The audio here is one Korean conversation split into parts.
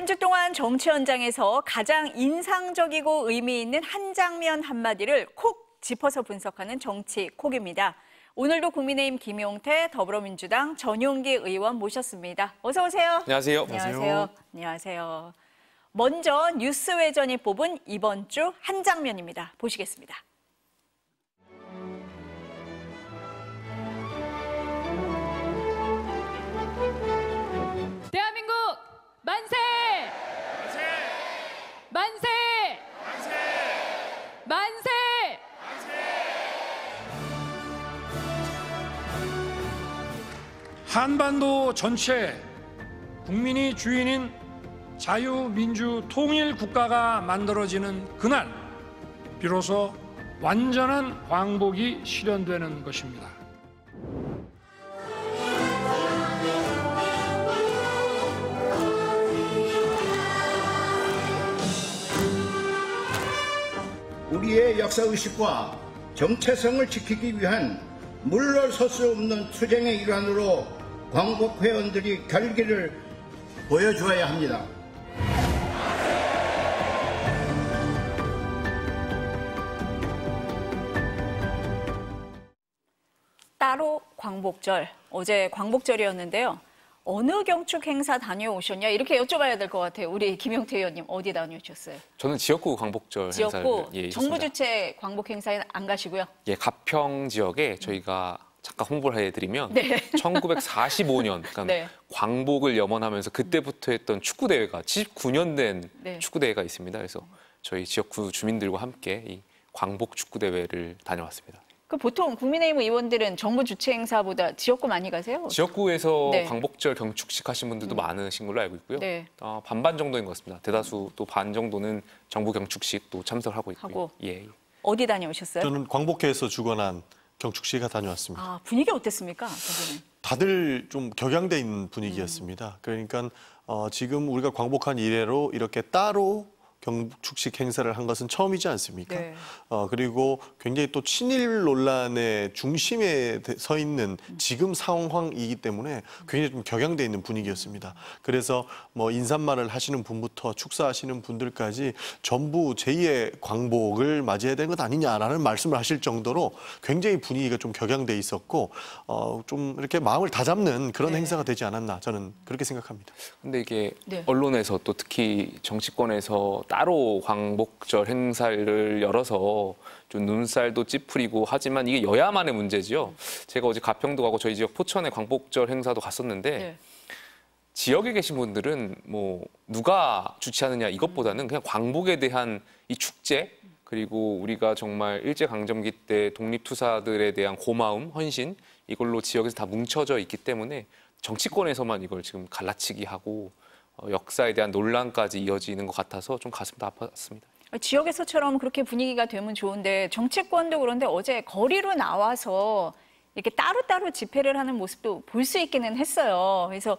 한주 동안 정치 현장에서 가장 인상적이고 의미 있는 한 장면 한마디를 콕 짚어서 분석하는 정치 콕입니다. 오늘도 국민의힘 김용태 더불어민주당 전용기 의원 모셨습니다. 어서 오세요. 안녕하세요. 안녕하세요. 안녕하세요. 먼저 뉴스 외전이 뽑은 이번 주 한 장면입니다. 보시겠습니다. 만세! 한반도 전체 국민이 주인인 자유민주 통일 국가가 만들어지는 그날 비로소 완전한 광복이 실현되는 것입니다. 우리의 역사 의식과 정체성을 지키기 위한 물러설 수 없는 투쟁의 일환으로 광복 회원들이 결기를 보여줘야 합니다. 따로 광복절, 어제 광복절이었는데요. 어느 경축 행사 다녀오셨냐 이렇게 여쭤봐야 될 것 같아요. 우리 김용태 의원님 어디 다녀오셨어요? 저는 지역구 광복절 지역구 행사를 예, 정부 주최 광복 행사에 안 가시고요. 예, 가평 지역에 저희가 잠깐 홍보를 해드리면 네. 1945년 그러니까 네. 광복을 염원하면서 그때부터 했던 축구 대회가 79년 된 네. 축구 대회가 있습니다. 그래서 저희 지역구 주민들과 함께 이 광복 축구 대회를 다녀왔습니다. 그 보통 국민의힘 의원들은 정부 주최 행사보다 지역구 많이 가세요? 지역구에서 네. 광복절 경축식 하신 분들도 음. 많으신 걸로 알고 있고요. 네. 어, 반반 정도인 것 같습니다. 대다수 또반 정도는 정부 경축식 또 참석하고 있고요. 하고. 예, 예. 어디 다녀오셨어요? 저는 광복회에서 주관한 경축 씨가 다녀왔습니다. 아, 분위기 어땠습니까? 저번에? 다들 좀 격양돼 있는 분위기였습니다. 그러니까 어, 지금 우리가 광복한 이래로 이렇게 따로 경축식 행사를 한 것은 처음이지 않습니까? 네. 어, 그리고 굉장히 또 친일 논란의 중심에 서 있는 지금 상황이기 때문에 굉장히 좀 격양돼 있는 분위기였습니다. 그래서 뭐 인사말을 하시는 분부터 축사하시는 분들까지 전부 제2의 광복을 맞이해야 되는 것 아니냐라는 말씀을 하실 정도로 굉장히 분위기가 좀 격양돼 있었고 어, 좀 이렇게 마음을 다잡는 그런 네. 행사가 되지 않았나 저는 그렇게 생각합니다. 근데 이게 네. 언론에서 또 특히 정치권에서 따로 광복절 행사를 열어서 좀 눈살도 찌푸리고 하지만 이게 여야만의 문제지요. 제가 어제 가평도 가고 저희 지역 포천에 광복절 행사도 갔었는데 네. 지역에 계신 분들은 뭐 누가 주최하느냐 이것보다는 그냥 광복에 대한 이 축제 그리고 우리가 정말 일제 강점기 때 독립투사들에 대한 고마움, 헌신 이걸로 지역에서 다 뭉쳐져 있기 때문에 정치권에서만 이걸 지금 갈라치기 하고 어, 역사에 대한 논란까지 이어지는 것 같아서 좀 가슴도 아팠습니다. 지역에서처럼 그렇게 분위기가 되면 좋은데 정치권도 그런데 어제 거리로 나와서 이렇게 따로따로 집회를 하는 모습도 볼 수 있기는 했어요. 그래서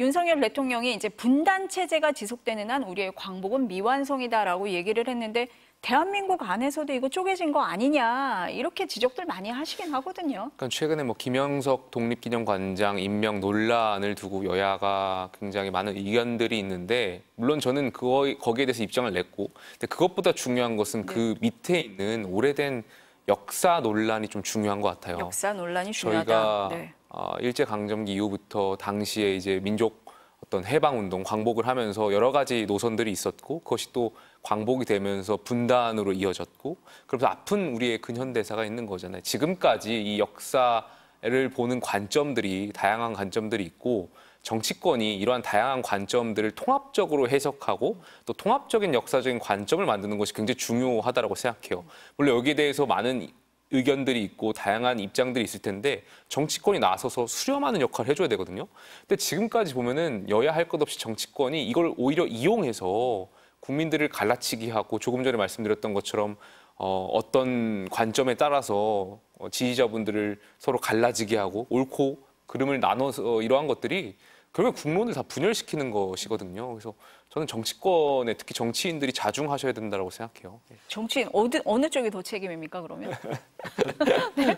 윤석열 대통령이 이제 분단 체제가 지속되는 한 우리의 광복은 미완성이다라고 얘기를 했는데 대한민국 안에서도 이거 쪼개진 거 아니냐 이렇게 지적들 많이 하시긴 하거든요. 그러니까 최근에 뭐 김영석 독립기념관장 임명 논란을 두고 여야가 굉장히 많은 의견들이 있는데 물론 저는 그거 기에 대해서 입장을 냈고 근데 그것보다 중요한 것은 그 네. 밑에 있는 오래된 역사 논란이 좀 중요한 것 같아요. 역사 논란이 중요하다. 저희가 네. 어, 일제 강점기 이후부터 당시에 이제 민족 어떤 해방 운동, 광복을 하면서 여러 가지 노선들이 있었고 그것이 또 광복이 되면서 분단으로 이어졌고 그래서 아픈 우리의 근현대사가 있는 거잖아요. 지금까지 이 역사를 보는 관점들이 다양한 관점들이 있고 정치권이 이러한 다양한 관점들을 통합적으로 해석하고 또 통합적인 역사적인 관점을 만드는 것이 굉장히 중요하다고 생각해요. 물론 여기에 대해서 많은 의견들이 있고 다양한 입장들이 있을 텐데 정치권이 나서서 수렴하는 역할을 해줘야 되거든요. 근데 지금까지 보면은 여야 할 것 없이 정치권이 이걸 오히려 이용해서 국민들을 갈라치기 하고 조금 전에 말씀드렸던 것처럼 어, 어떤 관점에 따라서 어, 지지자분들을 서로 갈라지게 하고 옳고 그름을 나눠서 이러한 것들이 결국 국론을 다 분열시키는 것이거든요. 그래서 저는 정치권에 특히 정치인들이 자중하셔야 된다고 생각해요. 예. 정치인 어디, 어느 쪽이 더 책임입니까 그러면? 네?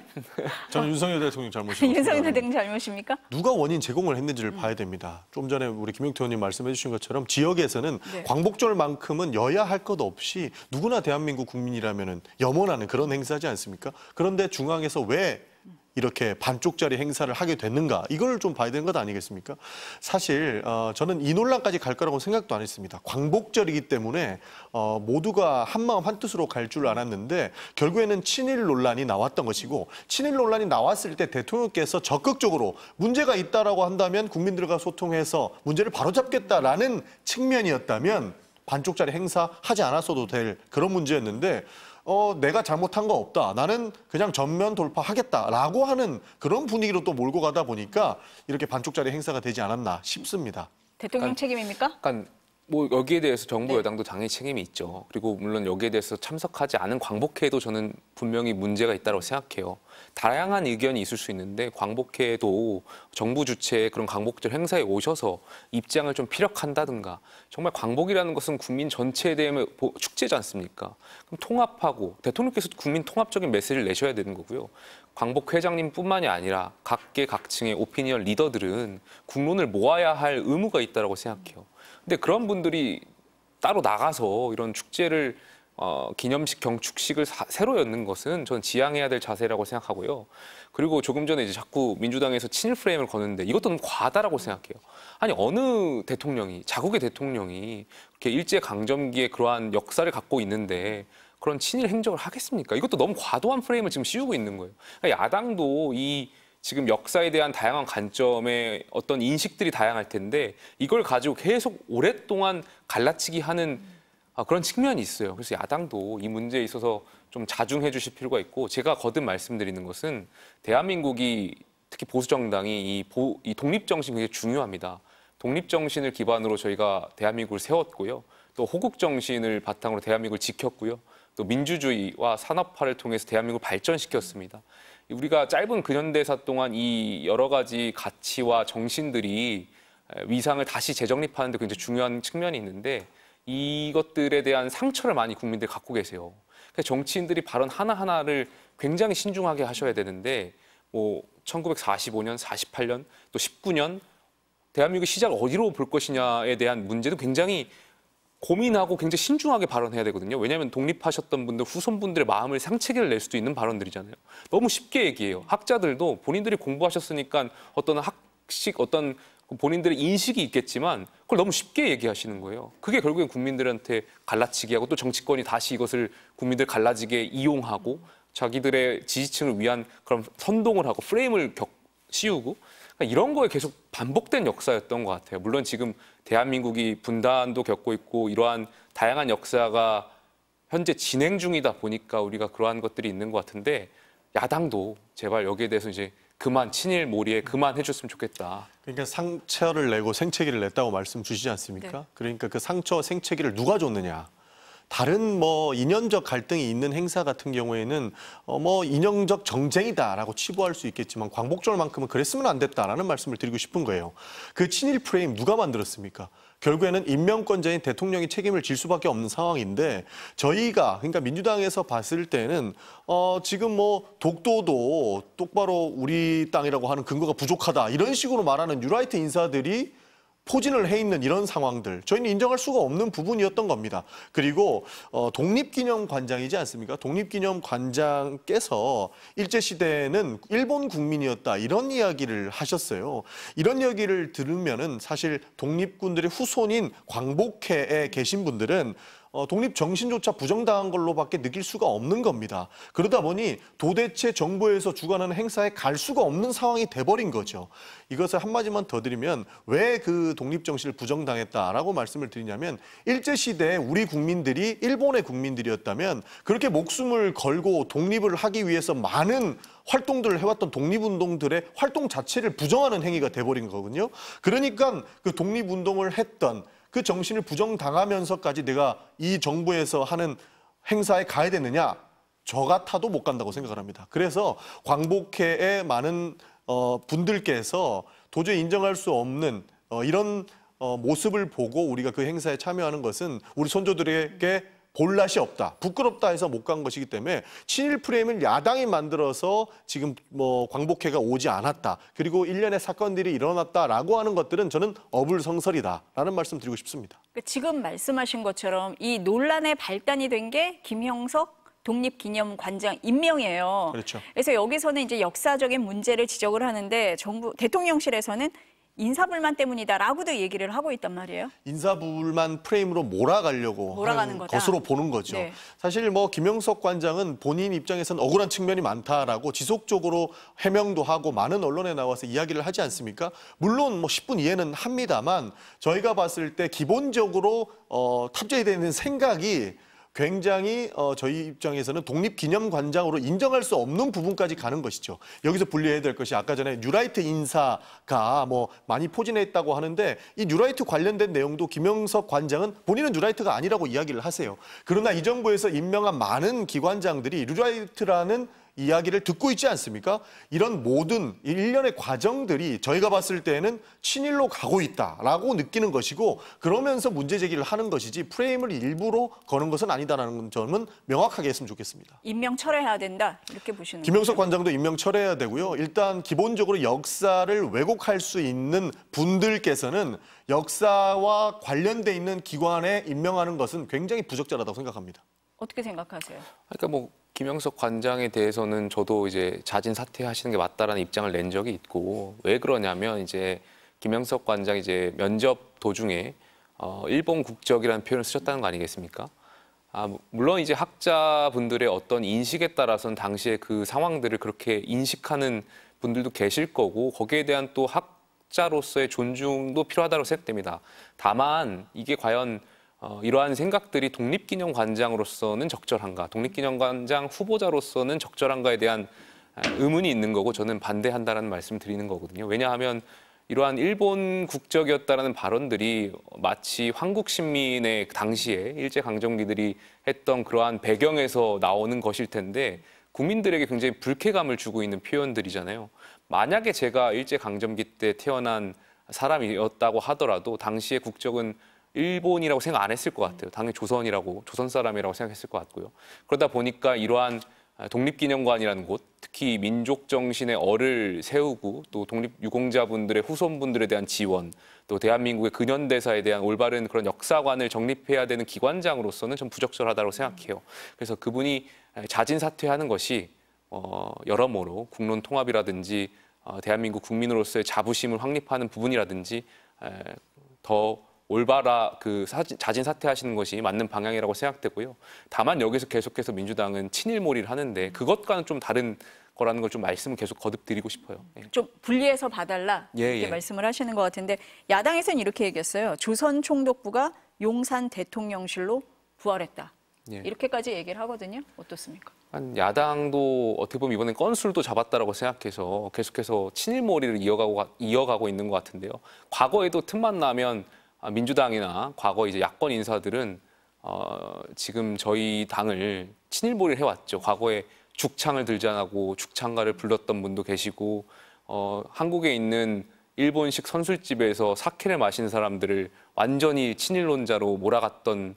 저는 어. 윤석열 대통령 잘못입니다. 윤석열 대통령 잘못입니까? 누가 원인 제공을 했는지를 봐야 됩니다. 좀 전에 우리 김용태 의원님 말씀해 주신 것처럼 지역에서는 네. 광복절만큼은 여야 할 것 없이 누구나 대한민국 국민이라면 염원하는 그런 행사지 않습니까? 그런데 중앙에서 왜 이렇게 반쪽짜리 행사를 하게 됐는가 이걸 좀 봐야 되는 것 아니겠습니까? 사실 어, 저는 이 논란까지 갈 거라고 생각도 안 했습니다. 광복절이기 때문에 어, 모두가 한마음 한뜻으로 갈 줄 알았는데 결국에는 친일 논란이 나왔던 것이고 친일 논란이 나왔을 때 대통령께서 적극적으로 문제가 있다라고 한다면 국민들과 소통해서 문제를 바로잡겠다라는 측면이었다면 반쪽짜리 행사 하지 않았어도 될 그런 문제였는데 어, 내가 잘못한 거 없다. 나는 그냥 전면 돌파하겠다라고 하는 그런 분위기로 또 몰고 가다 보니까 이렇게 반쪽짜리 행사가 되지 않았나 싶습니다. 대통령 그러니까, 책임입니까? 그러니까 뭐 여기에 대해서 정부 네. 여당도 당연히 책임이 있죠. 그리고 물론 여기에 대해서 참석하지 않은 광복회에도 저는 분명히 문제가 있다고 생각해요. 다양한 의견이 있을 수 있는데 광복회에도 정부 주최 그런 광복절 행사에 오셔서 입장을 좀 피력한다든가 정말 광복이라는 것은 국민 전체에 대해 축제지 않습니까? 그럼 통합하고 대통령께서 국민 통합적인 메시지를 내셔야 되는 거고요. 광복 회장님뿐만이 아니라 각계 각층의 오피니언 리더들은 국론을 모아야 할 의무가 있다고 생각해요. 근데 그런 분들이 따로 나가서 이런 축제를 어, 기념식 경축식을 사, 새로 였는 것은 전 지양해야 될 자세라고 생각하고요. 그리고 조금 전에 이제 자꾸 민주당에서 친일 프레임을 거는데 이것도 너무 과다라고 하 생각해요. 아니 어느 대통령이 자국의 대통령이 이렇게 일제 강점기에 그러한 역사를 갖고 있는데 그런 친일 행적을 하겠습니까? 이것도 너무 과도한 프레임을 지금 씌우고 있는 거예요. 그 야당도 이 지금 역사에 대한 다양한 관점의 어떤 인식들이 다양할 텐데 이걸 가지고 계속 오랫동안 갈라치기 하는 아, 그런 측면이 있어요. 그래서 야당도 이 문제에 있어서 좀 자중해 주실 필요가 있고 제가 거듭 말씀드리는 것은 대한민국이 특히 보수 정당이 이, 보, 이 독립 정신 이 굉장히 중요합니다. 독립 정신을 기반으로 저희가 대한민국을 세웠고요. 또 호국 정신을 바탕으로 대한민국을 지켰고요. 또 민주주의와 산업화를 통해서 대한민국을 발전시켰습니다. 우리가 짧은 근현대사 동안 이 여러 가지 가치와 정신들이 위상을 다시 재정립하는 데 굉장히 중요한 측면이 있는데 이것들에 대한 상처를 많이 국민들이 갖고 계세요. 그러니 정치인들이 발언 하나하나를 굉장히 신중하게 하셔야 되는데 뭐 1945년, 48년, 또 19년 대한민국의 시작 어디로 볼 것이냐에 대한 문제도 굉장히 고민하고 굉장히 신중하게 발언해야 되거든요. 왜냐하면 독립하셨던 분들, 후손분들의 마음을 상처를 낼 수도 있는 발언들이잖아요. 너무 쉽게 얘기해요. 학자들도 본인들이 공부하셨으니까 어떤 학식, 어떤 본인들의 인식이 있겠지만 그걸 너무 쉽게 얘기하시는 거예요. 그게 결국엔 국민들한테 갈라치기 하고 또 정치권이 다시 이것을 국민들 갈라지게 이용하고 자기들의 지지층을 위한 그런 선동을 하고 프레임을 겪, 씌우고 그러니까 이런 거에 계속 반복된 역사였던 것 같아요. 물론 지금 대한민국이 분단도 겪고 있고 이러한 다양한 역사가 현재 진행 중이다 보니까 우리가 그러한 것들이 있는 것 같은데 야당도 제발 여기에 대해서 이제 그만 친일 몰이에 그만 해줬으면 좋겠다. 그러니까 상처를 내고 생채기를 냈다고 말씀 주시지 않습니까? 네. 그러니까 그 상처 생채기를 누가 줬느냐. 다른 뭐 인연적 갈등이 있는 행사 같은 경우에는 어뭐 인연적 정쟁이다라고 치부할 수 있겠지만 광복절만큼은 그랬으면 안 됐다라는 말씀을 드리고 싶은 거예요. 그 친일 프레임 누가 만들었습니까? 결국에는 인명권자인 대통령이 책임을 질 수밖에 없는 상황인데 저희가 그러니까 민주당에서 봤을 때는 어 지금 뭐 독도도 똑바로 우리 땅이라고 하는 근거가 부족하다 이런 식으로 말하는 유라이트 인사들이 포진을 해 있는 이런 상황들 저희는 인정할 수가 없는 부분이었던 겁니다. 그리고 어, 독립기념관장이지 않습니까? 독립기념관장께서 일제시대에는 일본 국민이었다 이런 이야기를 하셨어요. 이런 이야기를 들으면 사실 독립군들의 후손인 광복회에 계신 분들은 어, 독립 정신조차 부정당한 걸로밖에 느낄 수가 없는 겁니다. 그러다 보니 도대체 정부에서 주관하는 행사에 갈 수가 없는 상황이 돼버린 거죠. 이것을 한마디만 더 드리면 왜 그 독립 정신을 부정당했다라고 말씀을 드리냐면 일제 시대에 우리 국민들이 일본의 국민들이었다면 그렇게 목숨을 걸고 독립을 하기 위해서 많은 활동들을 해왔던 독립운동들의 활동 자체를 부정하는 행위가 돼버린 거거든요. 그러니까 그 독립운동을 했던 그 정신을 부정당하면서까지 내가 이 정부에서 하는 행사에 가야 되느냐? 저 같아도 못 간다고 생각을 합니다. 그래서 광복회에 많은 어, 분들께서 도저히 인정할 수 없는 어, 이런 어, 모습을 보고 우리가 그 행사에 참여하는 것은 우리 손조들에게 볼낯이 없다, 부끄럽다 해서 못 간 것이기 때문에 친일 프레임을 야당이 만들어서 지금 뭐 광복회가 오지 않았다. 그리고 일련의 사건들이 일어났다라고 하는 것들은 저는 어불성설이다라는 말씀 드리고 싶습니다. 그러니까 지금 말씀하신 것처럼 이 논란의 발단이 된 게 김형석 독립기념관장 임명이에요. 그렇죠. 그래서 여기서는 이제 역사적인 문제를 지적을 하는데 정부 대통령실에서는 인사불만 때문이다라고도 얘기를 하고 있단 말이에요. 인사불만 프레임으로 몰아가려고 몰아가는 것으로 보는 거죠. 네. 사실 뭐 김영석 관장은 본인 입장에선 억울한 측면이 많다라고 지속적으로 해명도 하고 많은 언론에 나와서 이야기를 하지 않습니까? 물론 뭐 10분 이해는 합니다만 저희가 봤을 때 기본적으로 어, 탑재되는 생각이 굉장히 어, 저희 입장에서는 독립기념관장으로 인정할 수 없는 부분까지 가는 것이죠. 여기서 분리해야 될 것이 아까 전에 뉴라이트 인사가 뭐 많이 포진했다고 하는데 이 뉴라이트 관련된 내용도 김영석 관장은 본인은 뉴라이트가 아니라고 이야기를 하세요. 그러나 이 정부에서 임명한 많은 기관장들이 뉴라이트라는 이야기를 듣고 있지 않습니까? 이런 모든 일련의 과정들이 저희가 봤을 때는 친일로 가고 있다라고 느끼는 것이고 그러면서 문제 제기를 하는 것이지 프레임을 일부러 거는 것은 아니다라는 점은 명확하게 했으면 좋겠습니다. 임명 철회해야 된다 이렇게 보시는 김영석 관장도 임명 철회해야 되고요. 일단 기본적으로 역사를 왜곡할 수 있는 분들께서는 역사와 관련돼 있는 기관에 임명하는 것은 굉장히 부적절하다고 생각합니다. 어떻게 생각하세요? 그러니까 뭐 김영석 관장에 대해서는 저도 이제 자진 사퇴하시는 게 맞다라는 입장을 낸 적이 있고 왜 그러냐면 이제 김영석 관장 이제 면접 도중에 어, 일본 국적이라는 표현을 쓰셨다는 거 아니겠습니까? 아, 뭐, 물론 이제 학자분들의 어떤 인식에 따라서는 당시에 그 상황들을 그렇게 인식하는 분들도 계실 거고 거기에 대한 또 학자로서의 존중도 필요하다고 생각됩니다. 다만 이게 과연 어, 이러한 생각들이 독립기념관장으로서는 적절한가, 독립기념관장 후보자로서는 적절한가에 대한 아, 의문이 있는 거고 저는 반대한다라는 말씀을 드리는 거거든요. 왜냐하면 이러한 일본 국적이었다라는 발언들이 마치 한국 신민의 그 당시에 일제 강점기들이 했던 그러한 배경에서 나오는 것일 텐데 국민들에게 굉장히 불쾌감을 주고 있는 표현들이잖아요. 만약에 제가 일제 강점기 때 태어난 사람이었다고 하더라도 당시의 국적은 일본이라고 생각 안 했을 것 같아요. 당연히 조선이라고 조선 사람이라고 생각했을 것 같고요. 그러다 보니까 이러한 아, 독립기념관이라는 곳, 특히 민족 정신의 어를 세우고 또 독립 유공자분들의 후손분들에 대한 지원, 또 대한민국의 근현대사에 대한 올바른 그런 역사관을 정립해야 되는 기관장으로서는 좀 부적절하다고 생각해요. 그래서 그분이 아, 자진 사퇴하는 것이 어, 여러모로 국론 통합이라든지 어, 대한민국 국민으로서의 자부심을 확립하는 부분이라든지 에, 더 올바라 그 사진, 자진 사퇴하시는 것이 맞는 방향이라고 생각되고요. 다만 여기서 계속해서 민주당은 친일몰이를 하는데 그것과는 좀 다른 거라는 걸 좀 말씀을 계속 거듭드리고 싶어요. 예. 좀 분리해서 봐달라 예, 이렇게 예. 말씀을 하시는 것 같은데 야당에서는 이렇게 얘기했어요. 조선 총독부가 용산 대통령실로 부활했다. 예. 이렇게까지 얘기를 하거든요. 어떻습니까? 야당도 어떻게 보면 이번엔 건수를또 잡았다라고 생각해서 계속해서 친일몰이를 이어가고, 이어가고 있는 것 같은데요. 과거에도 틈만 나면 아, 민주당이나 과거 이제 야권 인사들은 어, 지금 저희 당을 친일몰이를 해왔죠. 과거에 죽창을 들자 않고 죽창가를 불렀던 분도 계시고 어, 한국에 있는 일본식 선술집에서 사케를 마신 사람들을 완전히 친일론자로 몰아갔던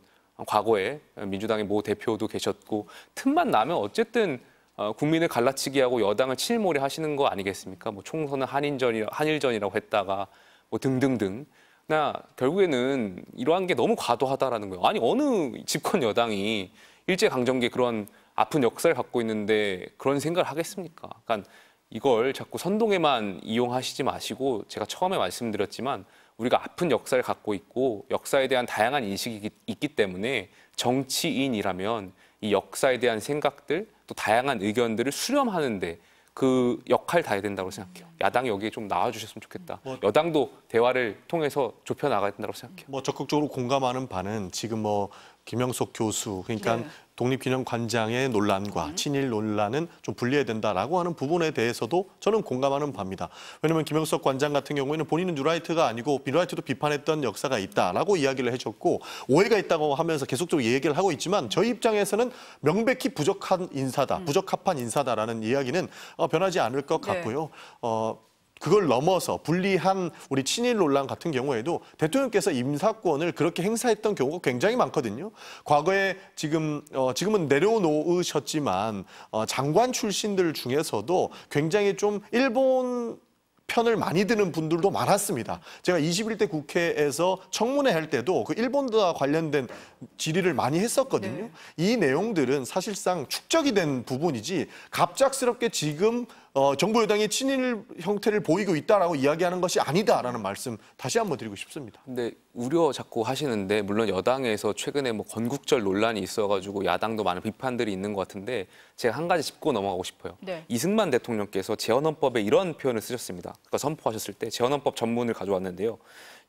과거에 민주당의 모 대표도 계셨고 틈만 나면 어쨌든 어, 국민을 갈라치기하고 여당을 친일몰이 하시는 거 아니겠습니까? 뭐 총선은 한인전이 한일전이라고 했다가 뭐 등등등 나 결국에는 이러한 게 너무 과도하다라는 거예요. 아니 어느 집권 여당이 일제 강점기 그런 아픈 역사를 갖고 있는데 그런 생각을 하겠습니까? 그러니까 이걸 자꾸 선동에만 이용하시지 마시고 제가 처음에 말씀드렸지만 우리가 아픈 역사를 갖고 있고 역사에 대한 다양한 인식이 있기 때문에 정치인이라면 이 역사에 대한 생각들 또 다양한 의견들을 수렴하는데 그 역할 다해야 된다고 생각해요. 야당이 여기에 좀 나와주셨으면 좋겠다. 뭐, 여당도 대화를 통해서 좁혀 나가야 된다고 생각해요. 뭐 적극적으로 공감하는 바는 지금 뭐 김영석 교수 그러니까 네. 독립기념관장의 논란과 음. 친일 논란은 좀 분리해야 된다라고 하는 부분에 대해서도 저는 공감하는 바입니다. 왜냐하면 김영석 관장 같은 경우에는 본인은 뉴라이트가 아니고 뉴라이트도 비판했던 역사가 있다라고 이야기를 해줬고 오해가 있다고 하면서 계속적으로 얘기를 하고 있지만 저희 입장에서는 명백히 부적한 인사다, 음. 부적합한 인사다라는 이야기는 어, 변하지 않을 것 네. 같고요. 네. 어, 그걸 넘어서 불리한 우리 친일 논란 같은 경우에도 대통령께서 임사권을 그렇게 행사했던 경우가 굉장히 많거든요. 과거에 지금 어, 지금은 내려놓으셨지만 어, 장관 출신들 중에서도 굉장히 좀 일본 편을 많이 드는 분들도 많았습니다. 제가 21대 국회에서 청문회 할 때도 그 일본과 관련된 질의를 많이 했었거든요. 네. 이 내용들은 사실상 축적이 된 부분이지 갑작스럽게 지금 어, 정부 여당이 친일 형태를 보이고 있다라고 이야기하는 것이 아니다라는 말씀 다시 한번 드리고 싶습니다. 근데 우려 자꾸 하시는데 물론 여당에서 최근에 뭐 건국절 논란이 있어가지고 야당도 많은 비판들이 있는 것 같은데 제가 한 가지 짚고 넘어가고 싶어요. 네. 이승만 대통령께서 재헌헌법에 이런 표현을 쓰셨습니다. 그러니까 선포하셨을 때 재헌헌법 전문을 가져왔는데요.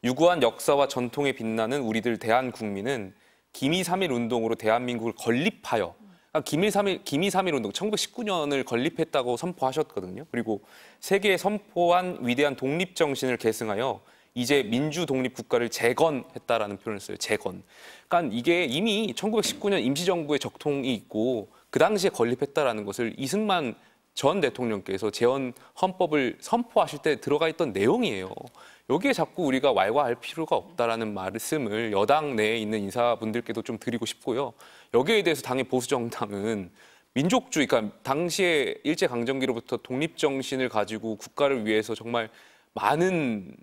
유구한 역사와 전통에 빛나는 우리들 대한 국민은 기미 3일 운동으로 대한민국을 건립하여 김일 아, 삼일 김일 삼일 운동 1919년을 건립했다고 선포하셨거든요. 그리고 세계에 선포한 위대한 독립 정신을 계승하여 이제 민주 독립 국가를 재건했다라는 표현을 써요. 재건. 그러니까 이게 이미 1919년 임시정부의 적통이 있고 그 당시에 건립했다라는 것을 이승만 전 대통령께서 재헌 헌법을 선포하실 때 들어가 있던 내용이에요. 여기에 자꾸 우리가 왈가할 필요가 없다라는 말씀을 여당 내에 있는 인사분들께도 좀 드리고 싶고요. 여기에 대해서 당의 보수 정당은 민족주의, 그러니까 당시에 일제 강점기로부터 독립 정신을 가지고 국가를 위해서 정말 많은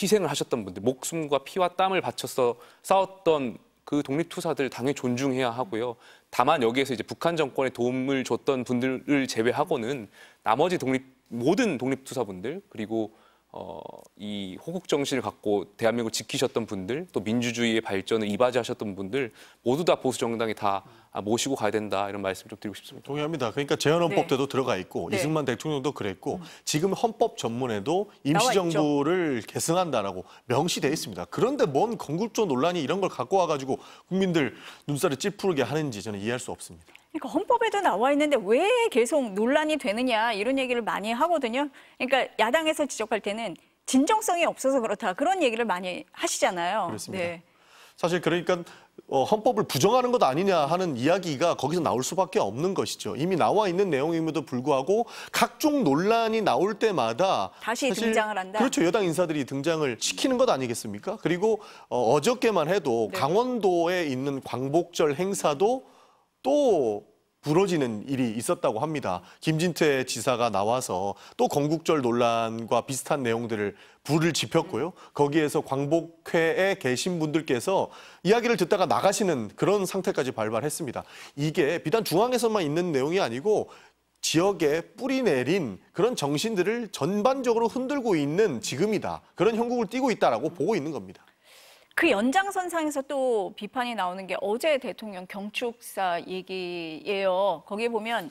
희생을 하셨던 분들, 목숨과 피와 땀을 바쳐서 싸웠던 그 독립투사들 당연히 존중해야 하고요. 다만 여기에서 이제 북한 정권에 도움을 줬던 분들을 제외하고는 나머지 독립 모든 독립투사분들 그리고 어, 이 호국 정신을 갖고 대한민국을 지키셨던 분들 또 민주주의의 발전을 이바지하셨던 분들 모두 다 보수 정당이 다 아, 모시고 가야 된다 이런 말씀 좀 드리고 싶습니다. 동의합니다. 그러니까 제헌헌법 때도 네. 들어가 있고 네. 이승만 대통령도 그랬고 음. 지금 헌법 전문에도 임시정부를 계승한다라고 명시돼 있습니다. 그런데 뭔 건국조 논란이 이런 걸 갖고 와가지고 국민들 눈살을 찌푸르게 하는지 저는 이해할 수 없습니다. 그러니까 헌법에도 나와 있는데 왜 계속 논란이 되느냐 이런 얘기를 많이 하거든요. 그러니까 야당에서 지적할 때는 진정성이 없어서 그렇다 그런 얘기를 많이 하시잖아요. 그렇습니다. 네. 사실 그러니까 어, 헌법을 부정하는 것 아니냐 하는 이야기가 거기서 나올 수밖에 없는 것이죠. 이미 나와 있는 내용임에도 불구하고 각종 논란이 나올 때마다 다시 등장을 한다. 그렇죠. 여당 인사들이 등장을 시키는 것 아니겠습니까? 그리고 어, 어저께만 해도 네. 강원도에 있는 광복절 행사도 또 부러지는 일이 있었다고 합니다. 김진태 지사가 나와서 또 건국절 논란과 비슷한 내용들을 불을 지폈고요. 거기에서 광복회에 계신 분들께서 이야기를 듣다가 나가시는 그런 상태까지 발발했습니다. 이게 비단 중앙에서만 있는 내용이 아니고 지역에 뿌리 내린 그런 정신들을 전반적으로 흔들고 있는 지금이다. 그런 형국을 띄고 있다라고 보고 있는 겁니다. 그 연장선상에서 또 비판이 나오는 게 어제 대통령 경축사 얘기예요. 거기에 보면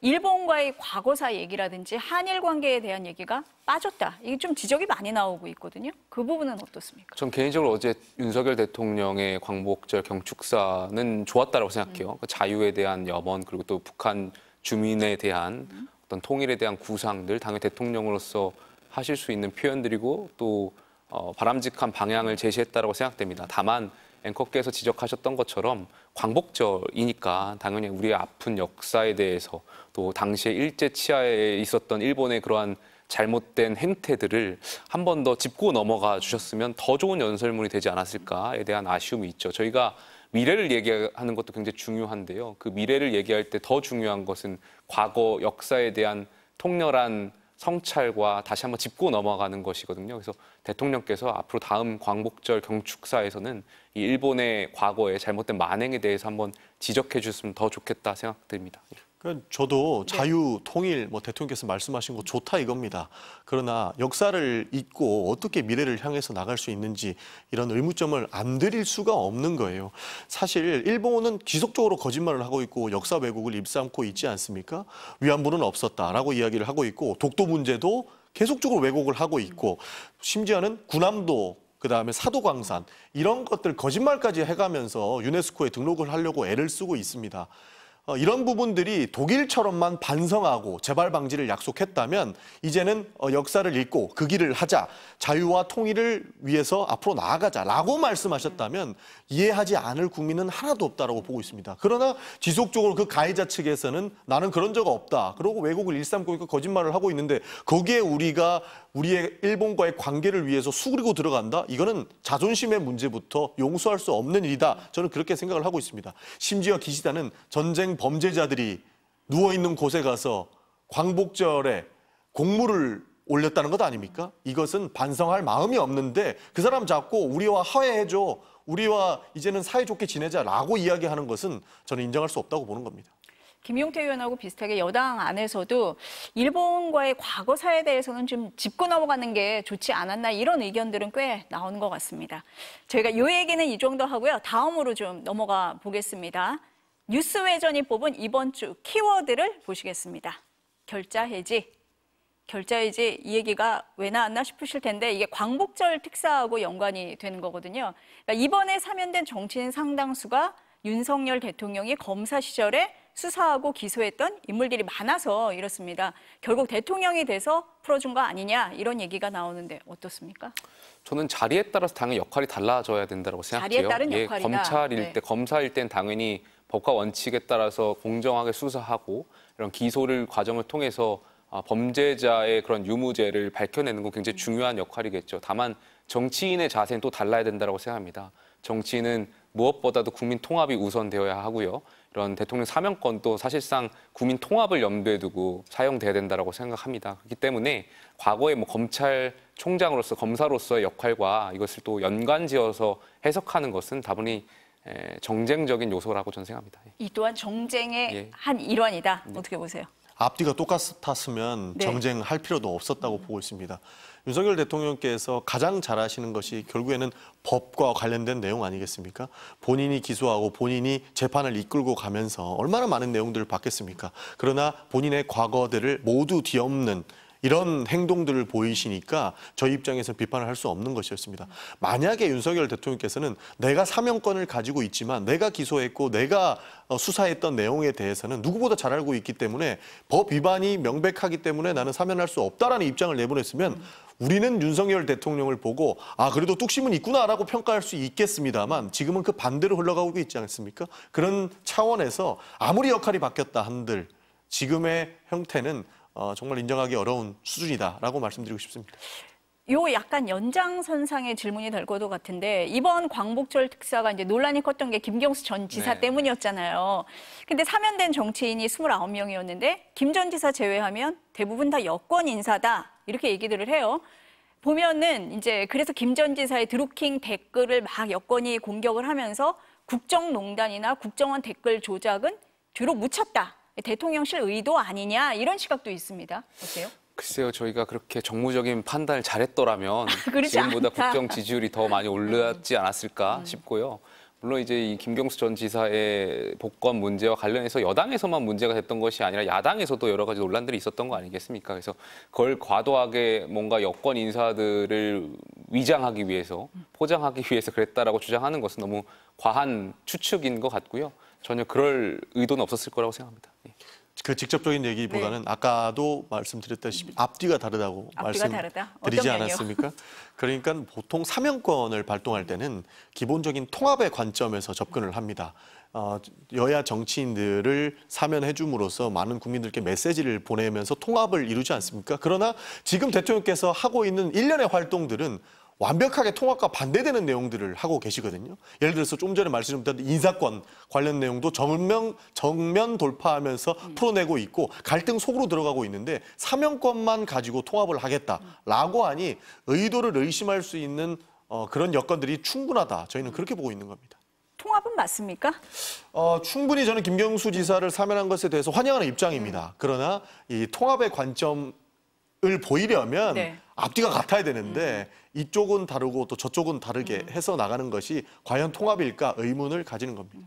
일본과의 과거사 얘기라든지 한일 관계에 대한 얘기가 빠졌다. 이게 좀 지적이 많이 나오고 있거든요. 그 부분은 어떻습니까? 전 개인적으로 어제 윤석열 대통령의 광복절 경축사는 좋았다고 생각해요. 음. 그 자유에 대한 염원 그리고 또 북한 주민에 대한 음. 어떤 통일에 대한 구상들 당연 대통령으로서 하실 수 있는 표현들이고 또 어, 바람직한 방향을 제시했다고 생각됩니다. 다만 앵커께서 지적하셨던 것처럼 광복절이니까 당연히 우리의 아픈 역사에 대해서 또 당시에 일제 치하에 있었던 일본의 그러한 잘못된 행태들을 한 번 더 짚고 넘어가 주셨으면 더 좋은 연설문이 되지 않았을까에 대한 아쉬움이 있죠. 저희가 미래를 얘기하는 것도 굉장히 중요한데요. 그 미래를 얘기할 때 더 중요한 것은 과거 역사에 대한 통렬한 성찰과 다시 한번 짚고 넘어가는 것이거든요. 그래서 대통령께서 앞으로 다음 광복절 경축사에서는 이 일본의 과거의 잘못된 만행에 대해서 한번 지적해 주셨으면 더 좋겠다 생각됩니다. 그러니까 저도 네. 자유, 통일, 뭐 대통령께서 말씀하신 거 좋다 이겁니다. 그러나 역사를 잊고 어떻게 미래를 향해서 나갈 수 있는지 이런 의무점을 안 드릴 수가 없는 거예요. 사실 일본은 지속적으로 거짓말을 하고 있고 역사 왜곡을 입삼고 있지 않습니까? 위안부는 없었다라고 이야기를 하고 있고 독도 문제도 계속적으로 왜곡을 하고 있고 심지어는 군함도 그다음에 사도광산 이런 것들 거짓말까지 해가면서 유네스코에 등록을 하려고 애를 쓰고 있습니다. 어, 이런 부분들이 독일처럼만 반성하고 재발 방지를 약속했다면 이제는 어, 역사를 읽고 그 길을 하자, 자유와 통일을 위해서 앞으로 나아가자라고 말씀하셨다면 이해하지 않을 국민은 하나도 없다라고 보고 있습니다. 그러나 지속적으로 그 가해자 측에서는 나는 그런 적 없다. 그러고 왜곡을 일삼고 거짓말을 하고 있는데 거기에 우리가 우리의 일본과의 관계를 위해서 수그리고 들어간다? 이거는 자존심의 문제부터 용서할 수 없는 일이다. 저는 그렇게 생각을 하고 있습니다. 심지어 기시다는 전쟁 범죄자들이 누워있는 곳에 가서 광복절에 공물을 올렸다는 것 아닙니까? 이것은 반성할 마음이 없는데 그 사람 잡고 우리와 화해해줘. 우리와 이제는 사이좋게 지내자라고 이야기하는 것은 저는 인정할 수 없다고 보는 겁니다. 김용태 의원하고 비슷하게 여당 안에서도 일본과의 과거사에 대해서는 좀 짚고 넘어가는 게 좋지 않았나 이런 의견들은 꽤 나온 것 같습니다. 저희가 요 얘기는 이 정도 하고요. 다음으로 좀 넘어가 보겠습니다. 뉴스회전이 뽑은 이번 주 키워드를 보시겠습니다. 결자 해지. 결자 해지 이 얘기가 왜 나왔나 싶으실 텐데 이게 광복절 특사하고 연관이 되는 거거든요. 그러니까 이번에 사면된 정치인 상당수가 윤석열 대통령이 검사 시절에 수사하고 기소했던 인물들이 많아서 이렇습니다. 결국 대통령이 돼서 풀어준 거 아니냐 이런 얘기가 나오는데 어떻습니까? 저는 자리에 따라서 당연히 역할이 달라져야 된다고 생각해요. 자리에 따른 예, 역할이다. 검찰일 네. 때 검사일 땐 당연히 법과 원칙에 따라서 공정하게 수사하고 이런 기소를 과정을 통해서 아, 범죄자의 그런 유무죄를 밝혀내는 건 굉장히 중요한 역할이겠죠. 다만 정치인의 자세는 또 달라야 된다고 생각합니다. 정치인은 무엇보다도 국민 통합이 우선되어야 하고요. 이런 대통령 사명권도 사실상 국민 통합을 염두에 두고 사용돼야 된다라고 생각합니다. 그렇기 때문에 과거에 뭐 검찰총장으로서 검사로서의 역할과 이것을 또 연관지어서 해석하는 것은 다분히 정쟁적인 요소라고 저는 생각합니다. 예. 이 또한 정쟁의 예. 한 일환이다. 네. 어떻게 보세요? 앞뒤가 똑같았으면 네. 정쟁할 필요도 없었다고 보고 있습니다. 윤석열 대통령께서 가장 잘하시는 것이 결국에는 법과 관련된 내용 아니겠습니까? 본인이 기소하고 본인이 재판을 이끌고 가면서 얼마나 많은 내용들을 봤겠습니까? 그러나 본인의 과거들을 모두 뒤엎는 이런 행동들을 보이시니까 저희 입장에서 비판을 할 수 없는 것이었습니다. 만약에 윤석열 대통령께서는 내가 사명권을 가지고 있지만 내가 기소했고 내가 어, 수사했던 내용에 대해서는 누구보다 잘 알고 있기 때문에 법 위반이 명백하기 때문에 나는 사면할 수 없다라는 입장을 내보냈으면 우리는 윤석열 대통령을 보고 아 그래도 뚝심은 있구나라고 평가할 수 있겠습니다만 지금은 그 반대로 흘러가고 있지 않습니까? 그런 차원에서 아무리 역할이 바뀌었다 한들 지금의 형태는 어, 정말 인정하기 어려운 수준이다라고 말씀드리고 싶습니다. 요 약간 연장선상의 질문이 될 것도 같은데 이번 광복절 특사가 이제 논란이 컸던 게 김경수 전 지사 네. 때문이었잖아요. 근데 사면된 정치인이 29명이었는데 김 전 지사 제외하면 대부분 다 여권 인사다 이렇게 얘기들을 해요. 보면은 이제 그래서 김 전 지사의 드루킹 댓글을 막 여권이 공격을 하면서 국정농단이나 국정원 댓글 조작은 뒤로 묻혔다 대통령실 의도 아니냐 이런 시각도 있습니다. 어때요? 글쎄요, 저희가 그렇게 정무적인 판단을 잘했더라면 지금보다 국정 지지율이 더 많이 올랐지 않았을까 음. 싶고요. 물론 이제 이 김경수 전 지사의 복권 문제와 관련해서 여당에서만 문제가 됐던 것이 아니라 야당에서도 여러 가지 논란들이 있었던 거 아니겠습니까? 그래서 그걸 과도하게 뭔가 여권 인사들을 위장하기 위해서 포장하기 위해서 그랬다라고 주장하는 것은 너무 과한 추측인 것 같고요. 전혀 그럴 의도는 없었을 거라고 생각합니다. 예. 그 직접적인 얘기보다는 네. 아까도 말씀드렸다시피 음. 앞뒤가 다르다고 말씀드리지 않았습니까? 그러니까 보통 사명권을 발동할 때는 기본적인 통합의 관점에서 접근을 합니다. 어, 여야 정치인들을 사면해줌으로써 많은 국민들께 메시지를 보내면서 통합을 이루지 않습니까? 그러나 지금 대통령께서 하고 있는 일련의 활동들은 완벽하게 통합과 반대되는 내용들을 하고 계시거든요. 예를 들어서 좀 전에 말씀드렸던 인사권 관련 내용도 정면, 정면 돌파하면서 음. 풀어내고 있고 갈등 속으로 들어가고 있는데 사명권만 가지고 통합을 하겠다라고 하니 의도를 의심할 수 있는 어, 그런 여건들이 충분하다. 저희는 그렇게 보고 있는 겁니다. 통합은 맞습니까? 어, 충분히 저는 김경수 지사를 사면한 것에 대해서 환영하는 입장입니다. 음. 그러나 이 통합의 관점 을 보이려면 네. 앞뒤가 같아야 되는데 음. 이쪽은 다르고 또 저쪽은 다르게 음. 해서 나가는 것이 과연 통합일까 의문을 가지는 겁니다.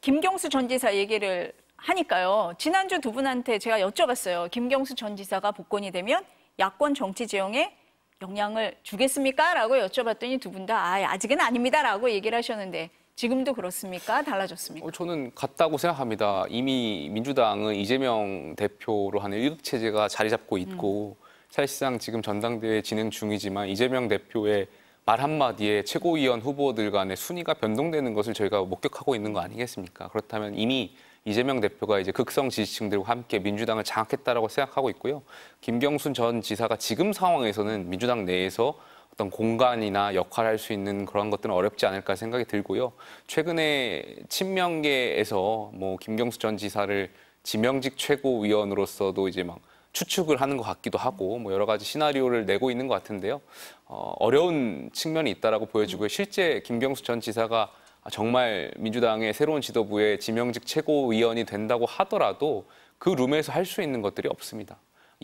김경수 전 지사 얘기를 하니까요. 지난주 두 분한테 제가 여쭤봤어요. 김경수 전 지사가 복권이 되면 야권 정치 제형에 영향을 주겠습니까? 라고 여쭤봤더니 두 분 다 아, 아직은 아닙니다. 라고 얘기를 하셨는데 지금도 그렇습니까? 달라졌습니까? 어, 저는 같다고 생각합니다. 이미 민주당은 이재명 대표로 하는 일극 체제가 자리 잡고 있고 음. 사실상 지금 전당대회 진행 중이지만 이재명 대표의 말 한마디에 최고위원 후보들 간의 순위가 변동되는 것을 저희가 목격하고 있는 거 아니겠습니까? 그렇다면 이미 이재명 대표가 이제 극성 지지층들과 함께 민주당을 장악했다라 생각하고 있고요. 김경순 전 지사가 지금 상황에서는 민주당 내에서 어떤 공간이나 역할할 을수 있는 그런 것들은 어렵지 않을까 생각이 들고요. 최근에 친명계에서 뭐 김경수 전 지사를 지명직 최고위원으로서도 이제 막 추측을 하는 것 같기도 하고 뭐 여러 가지 시나리오를 내고 있는 것 같은데요. 어, 어려운 측면이 있다라고 보여지고요. 실제 김경수 전 지사가 정말 민주당의 새로운 지도부의 지명직 최고위원이 된다고 하더라도 그 룸에서 할 수 있는 것들이 없습니다.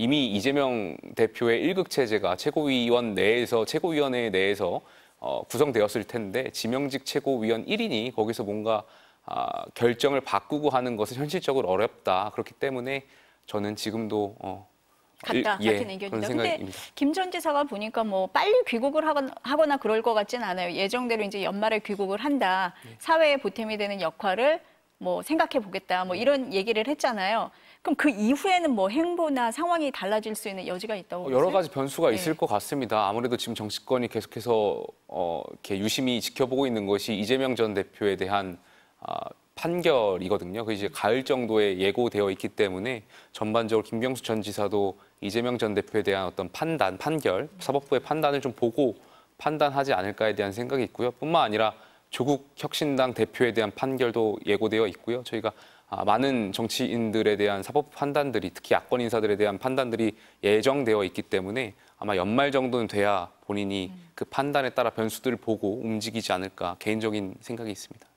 이미 이재명 대표의 일극 체제가 최고위원 내에서 최고위원회 내에서 어, 구성되었을 텐데 지명직 최고위원 1인이 거기서 뭔가 아, 결정을 바꾸고 하는 것은 현실적으로 어렵다. 그렇기 때문에 저는 지금도 어, 같다 일, 예, 같은 의견이다. 근데 김전 지사가 보니까 뭐 빨리 귀국을 하거나 그럴 것 같진 않아요. 예정대로 이제 연말에 귀국을 한다. 네. 사회에 보탬이 되는 역할을 뭐 생각해 보겠다. 뭐 네. 이런 얘기를 했잖아요. 그럼 그 이후에는 뭐 행보나 상황이 달라질 수 있는 여지가 있다고 어, 여러 보세요? 가지 변수가 네. 있을 것 같습니다. 아무래도 지금 정치권이 계속해서 어, 이렇게 유심히 지켜보고 있는 것이 이재명 전 대표에 대한 아, 판결이거든요. 그 이제 가을 정도에 예고되어 있기 때문에 전반적으로 김경수 전 지사도 이재명 전 대표에 대한 어떤 판단, 판결, 사법부의 판단을 좀 보고 판단하지 않을까에 대한 생각이 있고요. 뿐만 아니라 조국 혁신당 대표에 대한 판결도 예고되어 있고요. 저희가 아, 많은 정치인들에 대한 사법 판단들이 특히 야권 인사들에 대한 판단들이 예정되어 있기 때문에 아마 연말 정도는 돼야 본인이 음. 그 판단에 따라 변수들을 보고 움직이지 않을까 개인적인 생각이 있습니다.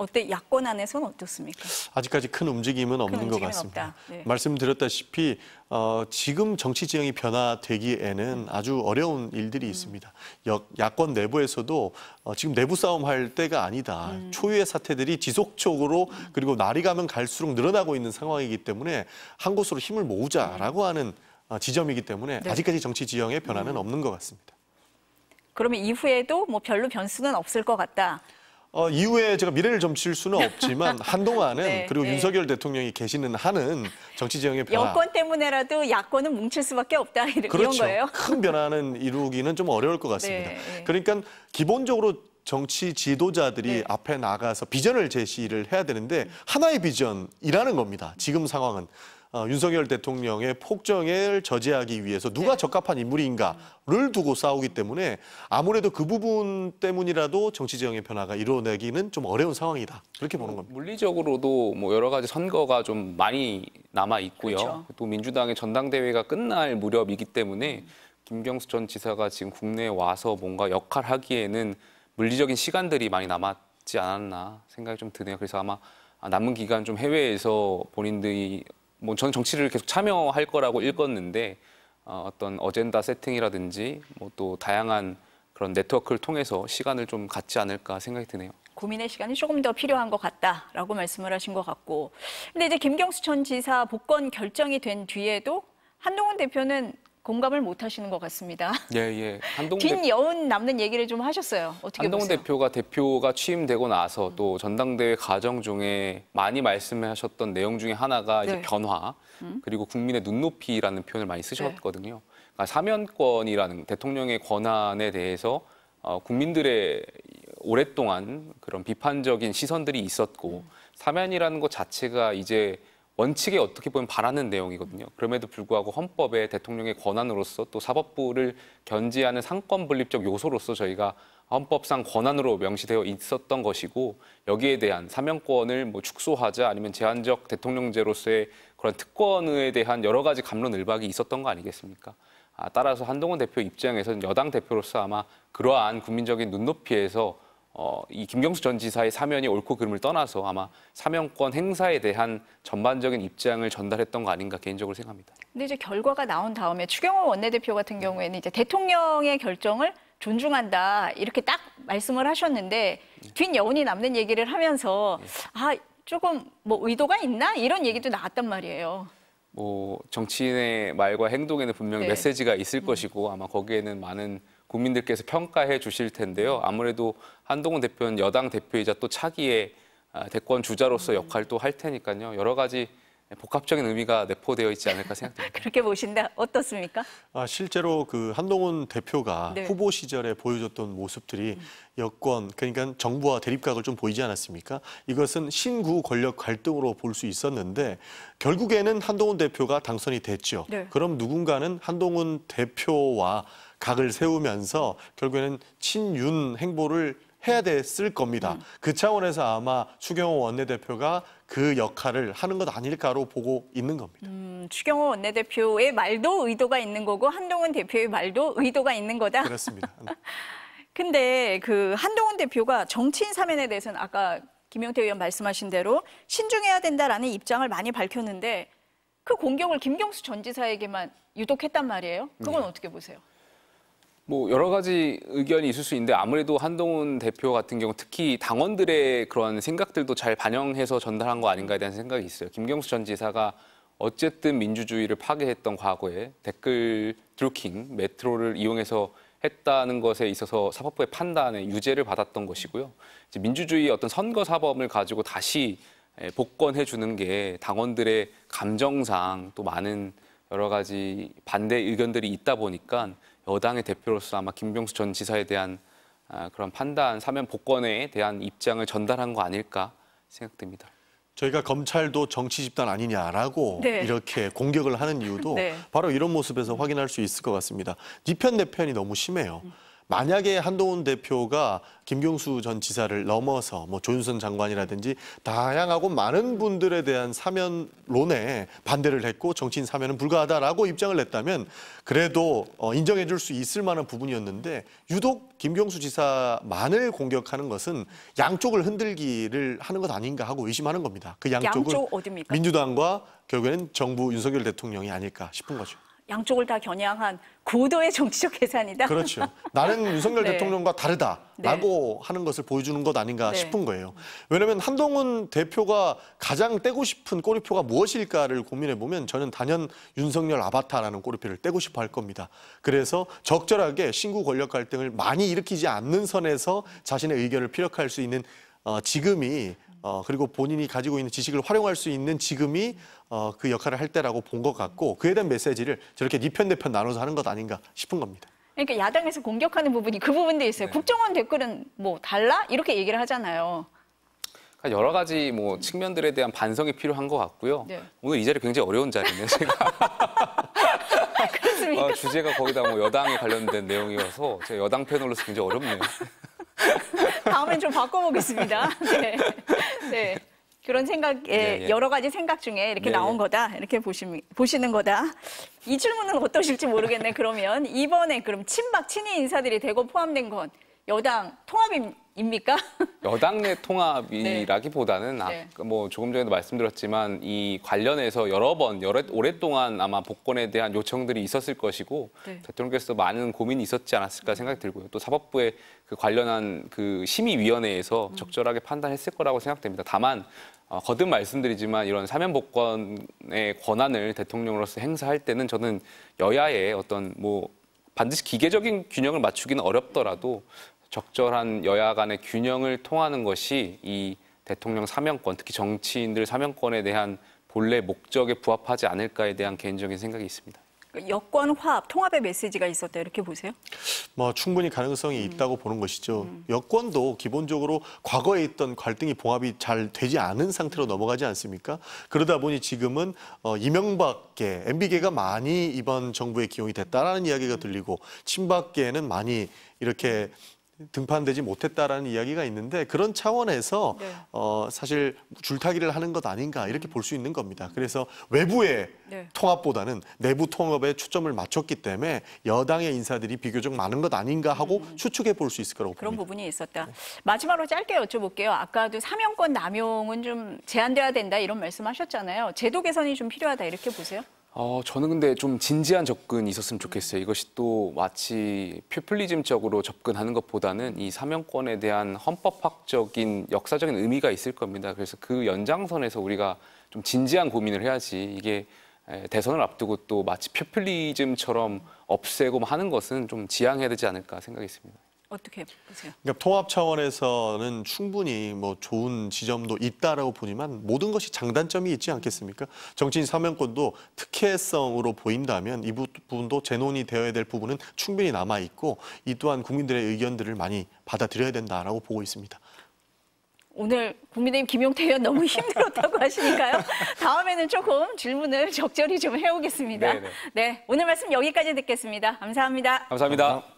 어때 야권 안에서는 어떻습니까? 아직까지 큰 움직임은 없는 큰것 같습니다. 네. 말씀드렸다시피 어, 지금 정치 지형이 변화되기에는 아주 어려운 일들이 음. 있습니다. 여, 야권 내부에서도 어, 지금 내부 싸움할 때가 아니다. 음. 초유의 사태들이 지속적으로 음. 그리고 날이 가면 갈수록 늘어나고 있는 상황이기 때문에 한 곳으로 힘을 모으자라고 음. 하는 어, 지점이기 때문에 네. 아직까지 정치 지형의 변화는 음. 없는 것 같습니다. 그러면 이후에도 뭐 별로 변수는 없을 것 같다. 어, 이후에 제가 미래를 점칠 수는 없지만 한동안은 네, 그리고 네. 윤석열 대통령이 계시는 한은 정치 지형의 변화. 여권 때문에라도 야권은 뭉칠 수밖에 없다 이런 그렇죠. 거예요. 큰 변화는 이루기는 좀 어려울 것 같습니다. 네, 네, 그러니까 기본적으로 정치 지도자들이 네. 앞에 나가서 비전을 제시를 해야 되는데 하나의 비전이라는 겁니다. 지금 상황은. 어, 윤석열 대통령의 폭정을 저지하기 위해서 누가 네. 적합한 인물인가를 두고 싸우기 때문에 아무래도 그 부분 때문이라도 정치 지형의 변화가 이루어내기는 좀 어려운 상황이다. 그렇게 보는 겁니다. 물리적으로도 뭐 여러 가지 선거가 좀 많이 남아 있고요. 그렇죠. 또 민주당의 전당대회가 끝날 무렵이기 때문에 김경수 전 지사가 지금 국내에 와서 뭔가 역할하기에는 물리적인 시간들이 많이 남았지 않았나 생각이 좀 드네요. 그래서 아마 남은 기간 좀 해외에서 본인들이 뭐 저는 정치를 계속 참여할 거라고 읽었는데 어, 어떤 어젠다 세팅이라든지 뭐또 다양한 그런 네트워크를 통해서 시간을 좀 갖지 않을까 생각이 드네요. 고민의 시간이 조금 더 필요한 것 같다라고 말씀을 하신 것 같고 근데 이제 김경수 전 지사 복권 결정이 된 뒤에도 한동훈 대표는 공감을 못 하시는 것 같습니다. 예, 예. 한동 긴 여운 남는 얘기를 좀 하셨어요. 어떻게 한동 보세요? 대표가 대표가 취임되고 나서 또 전당대회 과정 중에 많이 말씀하셨던 내용 중에 하나가 네. 이제 변화 음? 그리고 국민의 눈높이라는 표현을 많이 네. 쓰셨거든요. 네. 그러니까 사면권이라는 대통령의 권한에 대해서 어, 국민들의 오랫동안 그런 비판적인 시선들이 있었고 음. 사면이라는 것 자체가 이제 원칙에 어떻게 보면 바라는 내용이거든요. 그럼에도 불구하고 헌법의 대통령의 권한으로서 또 사법부를 견제하는 상권 분립적 요소로서 저희가 헌법상 권한으로 명시되어 있었던 것이고 여기에 대한 사명권을 뭐 축소하자 아니면 제한적 대통령제로서의 그런 특권에 대한 여러 가지 감론을박이 있었던 거 아니겠습니까? 아, 따라서 한동훈 대표 입장에서는 여당 대표로서 아마 그러한 국민적인 눈높이에서 어, 이 김경수 전 지사의 사면이 옳고 그름을 떠나서 아마 사면권 행사에 대한 전반적인 입장을 전달했던 거 아닌가 개인적으로 생각합니다. 근데 이제 결과가 나온 다음에 추경호 원내대표 같은 경우에는 이제 대통령의 결정을 존중한다 이렇게 딱 말씀을 하셨는데 예. 뒷 여운이 남는 얘기를 하면서 예. 아 조금 뭐 의도가 있나 이런 얘기도 나왔단 말이에요. 뭐 정치인의 말과 행동에는 분명히 네. 메시지가 있을 음. 것이고 아마 거기에는 많은 국민들께서 평가해 주실 텐데요. 아무래도 한동훈 대표는 여당 대표이자 또 차기의 아, 대권 주자로서 역할도 할 테니까요. 여러 가지 복합적인 의미가 내포되어 있지 않을까 생각됩니다. 그렇게 보신다. 어떻습니까? 아, 실제로 그 한동훈 대표가 네. 후보 시절에 보여줬던 모습들이 여권, 그러니까 정부와 대립각을 좀 보이지 않았습니까? 이것은 신구 권력 갈등으로 볼 수 있었는데 결국에는 한동훈 대표가 당선이 됐죠. 네. 그럼 누군가는 한동훈 대표와 각을 세우면서 결국에는 친윤 행보를 해야 됐을 겁니다. 음. 그 차원에서 아마 추경호 원내대표가 그 역할을 하는 것 아닐까로 보고 있는 겁니다. 음, 추경호 원내대표의 말도 의도가 있는 거고 한동훈 대표의 말도 의도가 있는 거다. 그렇습니다. 근데 그 한동훈 대표가 정치인 사면에 대해서는 아까 김영태 의원 말씀하신 대로 신중해야 된다라는 입장을 많이 밝혔는데 그 공격을 김경수 전 지사에게만 유독했단 말이에요. 그건 네. 어떻게 보세요? 뭐 여러 가지 의견이 있을 수 있는데 아무래도 한동훈 대표 같은 경우 특히 당원들의 그런 생각들도 잘 반영해서 전달한 거 아닌가에 대한 생각이 있어요. 김경수 전 지사가 어쨌든 민주주의를 파괴했던 과거에 댓글 드루킹, 메트로를 이용해서 했다는 것에 있어서 사법부의 판단에 유죄를 받았던 것이고요. 이제 민주주의 어떤 선거 사범을 가지고 다시 예, 복권해 주는 게 당원들의 감정상 또 많은 여러 가지 반대 의견들이 있다 보니까 여당의 대표로서 아마 김병수 전 지사에 대한 아, 그런 판단, 사면 복권에 대한 입장을 전달한 거 아닐까 생각됩니다. 저희가 검찰도 정치 집단 아니냐라고 네. 이렇게 공격을 하는 이유도 네. 바로 이런 모습에서 확인할 수 있을 것 같습니다. 니편내 편이 너무 심해요. 만약에 한동훈 대표가 김경수 전 지사를 넘어서 뭐 조윤선 장관이라든지 다양하고 많은 분들에 대한 사면론에 반대를 했고 정치인 사면은 불가하다라고 입장을 냈다면 그래도 어, 인정해 줄 수 있을 만한 부분이었는데 유독 김경수 지사만을 공격하는 것은 양쪽을 흔들기를 하는 것 아닌가 하고 의심하는 겁니다. 그 양쪽은 양쪽 민주당과 결국에는 정부 윤석열 대통령이 아닐까 싶은 거죠. 양쪽을 다 겨냥한 고도의 정치적 계산이다. 그렇죠. 나는 윤석열 네. 대통령과 다르다라고 네. 하는 것을 보여주는 것 아닌가 네. 싶은 거예요. 왜냐하면 한동훈 대표가 가장 떼고 싶은 꼬리표가 무엇일까를 고민해보면 저는 단연 윤석열 아바타라는 꼬리표를 떼고 싶어 할 겁니다. 그래서 적절하게 신구 권력 갈등을 많이 일으키지 않는 선에서 자신의 의견을 피력할 수 있는 어, 지금이 어, 그리고 본인이 가지고 있는 지식을 활용할 수 있는 지금이 어, 그 역할을 할 때라고 본 것 같고 그에 대한 메시지를 저렇게 니편 네 내편 네 나눠서 하는 것 아닌가 싶은 겁니다. 그러니까 야당에서 공격하는 부분이 그 부분도 있어요. 네. 국정원 댓글은 뭐 달라? 이렇게 얘기를 하잖아요. 그러니까 여러 가지 뭐 측면들에 대한 반성이 필요한 것 같고요. 네. 오늘 이 자리 굉장히 어려운 자리네요, 제가. 어, 주제가 거기다 뭐 여당에 관련된 내용이어서 제가 여당 패널로서 굉장히 어렵네요. 다음엔 좀 바꿔보겠습니다. 네. 네. 그런 생각에 예, 예. 여러 가지 생각 중에 이렇게 네, 나온 예. 거다 이렇게 보시 보시는 거다 이 질문은 어떠실지 모르겠네 그러면 이번에 그럼 친박 친이 인사들이 대거 포함된 건 여당 통합인 입니까? 여당 내 통합이라기보다는 네. 아, 네. 그 뭐 조금 전에도 말씀드렸지만 이 관련해서 여러 번 여러 오랫동안 아마 복권에 대한 요청들이 있었을 것이고 네. 대통령께서 많은 고민이 있었지 않았을까 생각이 들고요. 또 사법부의 그 관련한 그 심의위원회에서 음. 적절하게 판단했을 거라고 생각됩니다. 다만 어, 거듭 말씀드리지만 이런 사면 복권의 권한을 대통령으로서 행사할 때는 저는 여야의 어떤 뭐 반드시 기계적인 균형을 맞추기는 어렵더라도 적절한 여야 간의 균형을 통하는 것이 이 대통령 사명권, 특히 정치인들 사명권에 대한 본래 목적에 부합하지 않을까에 대한 개인적인 생각이 있습니다. 그 여권 화합, 통합의 메시지가 있었다 이렇게 보세요? 뭐 충분히 가능성이 있다고 음. 보는 것이죠. 음. 여권도 기본적으로 과거에 있던 갈등이 봉합이 잘 되지 않은 상태로 넘어가지 않습니까? 그러다 보니 지금은 어, 이명박계, MB계가 많이 이번 정부의 기용이 됐다라는 이야기가 들리고 친박계는 많이 이렇게 등판되지 못했다라는 이야기가 있는데 그런 차원에서 네. 어, 사실 줄타기를 하는 것 아닌가 이렇게 음. 볼수 있는 겁니다. 그래서 외부의 네. 통합보다는 내부 통합에 초점을 맞췄기 때문에 여당의 인사들이 비교적 많은 것 아닌가 하고 음. 추측해 볼 수 있을 거라고 그런 봅니다. 부분이 네. 있었다. 네. 마지막으로 짧게 여쭤볼게요. 아까도 사명권 남용은 좀 제한돼야 된다 이런 말씀하셨잖아요. 제도 개선이 좀 필요하다 이렇게 보세요. 어, 저는 근데 좀 진지한 접근이 있었으면 좋겠어요. 이것이 또 마치 퓰플리즘적으로 접근하는 것보다는 이 사명권에 대한 헌법학적인 역사적인 의미가 있을 겁니다. 그래서 그 연장선에서 우리가 좀 진지한 고민을 해야지 이게 대선을 앞두고 또 마치 퓰플리즘처럼 없애고 뭐 하는 것은 좀 지양해야 되지 않을까 생각했습니다. 어떻게 보세요? 그러니까 통합 차원에서는 충분히 뭐 좋은 지점도 있다라고 보지만 모든 것이 장단점이 있지 않겠습니까? 정치인 사면권도 특혜성으로 보인다면 이 부분도 재논이 되어야 될 부분은 충분히 남아 있고 이 또한 국민들의 의견들을 많이 받아들여야 된다라고 보고 있습니다. 오늘 국민의힘 김용태 의원 너무 힘들었다고 하시니까요. 다음에는 조금 질문을 적절히 좀 해오겠습니다. 네네. 네. 네 오늘 말씀 여기까지 듣겠습니다 감사합니다. 감사합니다. 감사합니다.